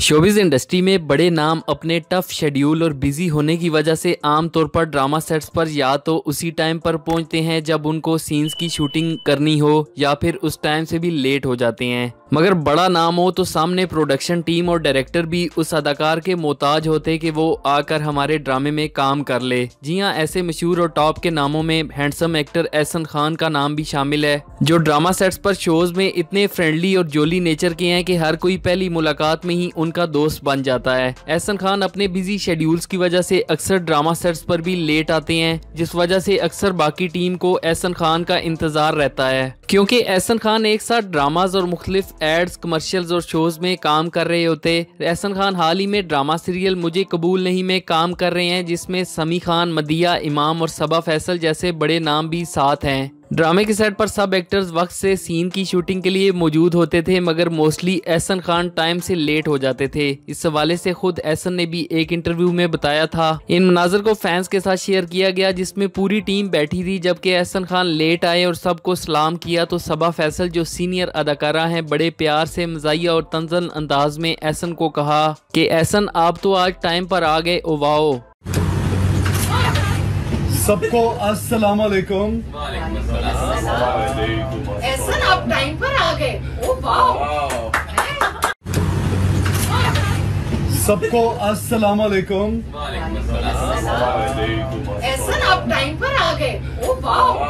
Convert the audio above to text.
showbiz industry में बड़े नाम अपने टफ शेड्यूल और बिजी होने की वजह से आमतौर पर ड्रामा सेट्स पर या तो उसी टाइम पर पहुंचते हैं जब उनको सीन्स की शूटिंग करनी हो या फिर उस टाइम से भी लेट हो जाते हैं मगर बड़ा नाम हो तो सामने प्रोडक्शन टीम और डायरेक्टर भी उस अदाकार के मोहताज होते कि वो आकर हमारे ड्रामे में काम कर ले जी हाँ ऐसे मशहूर और टॉप के नामों में हैंडसम एक्टर एहसन खान का नाम भी शामिल है जो ड्रामा सेट्स पर शोज में इतने फ्रेंडली और जोली नेचर के हैं कि हर कोई पहली मुलाकात में ही उनका दोस्त बन जाता है एहसन खान अपने बिजी शेड्यूल्स की वजह से अक्सर ड्रामा सेट्स पर भी लेट आते हैं जिस वजह से अक्सर बाकी टीम को एहसन खान का इंतजार रहता है क्योंकि एहसन खान एक साथ ड्रामाज और मुख्तलिफ एड्स कमर्शियल्स और शोज़ में काम कर रहे होते एहसन खान हाल ही में ड्रामा सीरियल मुझे कबूल नहीं में काम कर रहे हैं जिसमें समी खान मदिया इमाम और सबा फैसल जैसे बड़े नाम भी साथ हैं ड्रामे के सेट पर सब एक्टर्स वक्त से सीन की शूटिंग के लिए मौजूद होते थे मगर मोस्टली एहसन खान टाइम से लेट हो जाते थे इस हवाले से खुद एहसन ने भी एक इंटरव्यू में बताया था इन मनाजर को फैंस के साथ शेयर किया गया जिसमें पूरी टीम बैठी थी जबकि एहसन खान लेट आए और सबको सलाम किया तो सबा फैसल जो सीनियर अदाकारा है बड़े प्यार से मजाया और तंजन अंदाज में एहसन को कहा कि एहसन आप तो आज टाइम पर आ गए ओवाओ सबको अस्सलाम वालेकुम एहसन आप टाइम पर आ गए ओ सबको अस्सलाम वालेकुम एहसन आप टाइम पर आ गए ओ वाओ